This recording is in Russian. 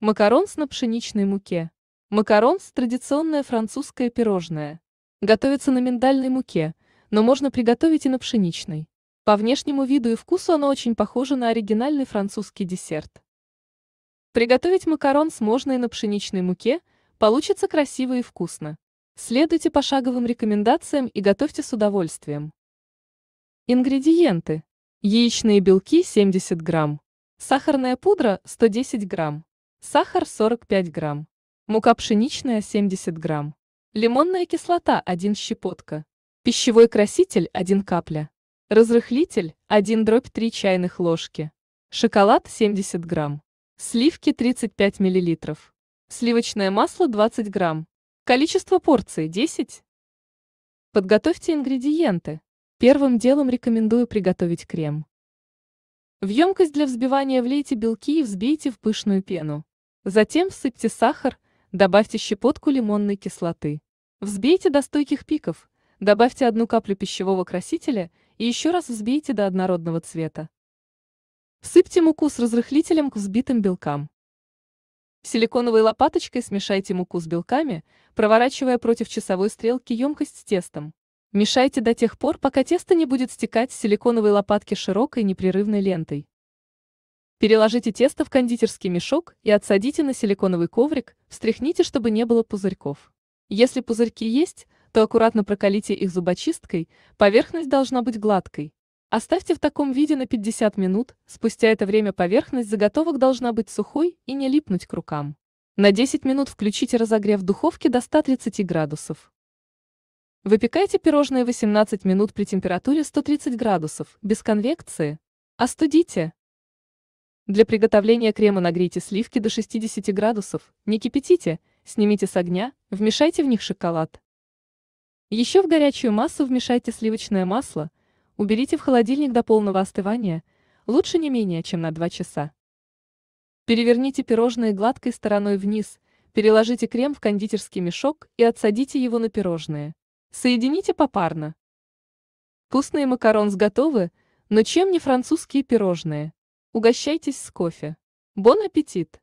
Макаронс на пшеничной муке. Макаронс – традиционное французское пирожное. Готовится на миндальной муке, но можно приготовить и на пшеничной. По внешнему виду и вкусу оно очень похоже на оригинальный французский десерт. Приготовить макаронс можно и на пшеничной муке, получится красиво и вкусно. Следуйте пошаговым рекомендациям и готовьте с удовольствием. Ингредиенты. Яичные белки 70 грамм. Сахарная пудра 110 грамм сахар 45 грамм, мука пшеничная 70 грамм, лимонная кислота 1 щепотка, пищевой краситель 1 капля, разрыхлитель 1 дробь 3 чайных ложки, шоколад 70 грамм, сливки 35 миллилитров, сливочное масло 20 грамм, количество порций 10. Подготовьте ингредиенты. Первым делом рекомендую приготовить крем. В емкость для взбивания влейте белки и взбейте в пышную пену. Затем всыпьте сахар, добавьте щепотку лимонной кислоты. Взбейте до стойких пиков, добавьте одну каплю пищевого красителя и еще раз взбейте до однородного цвета. Всыпьте муку с разрыхлителем к взбитым белкам. Силиконовой лопаточкой смешайте муку с белками, проворачивая против часовой стрелки емкость с тестом. Мешайте до тех пор, пока тесто не будет стекать с силиконовой лопатки широкой непрерывной лентой. Переложите тесто в кондитерский мешок и отсадите на силиконовый коврик, встряхните, чтобы не было пузырьков. Если пузырьки есть, то аккуратно прокалите их зубочисткой, поверхность должна быть гладкой. Оставьте в таком виде на 50 минут, спустя это время поверхность заготовок должна быть сухой и не липнуть к рукам. На 10 минут включите разогрев духовки до 130 градусов. Выпекайте пирожные 18 минут при температуре 130 градусов, без конвекции. Остудите. Для приготовления крема нагрейте сливки до 60 градусов, не кипятите, снимите с огня, вмешайте в них шоколад. Еще в горячую массу вмешайте сливочное масло, уберите в холодильник до полного остывания, лучше не менее чем на 2 часа. Переверните пирожные гладкой стороной вниз, переложите крем в кондитерский мешок и отсадите его на пирожные. Соедините попарно. Вкусные макаронс готовы, но чем не французские пирожные? Угощайтесь с кофе. Бон аппетит!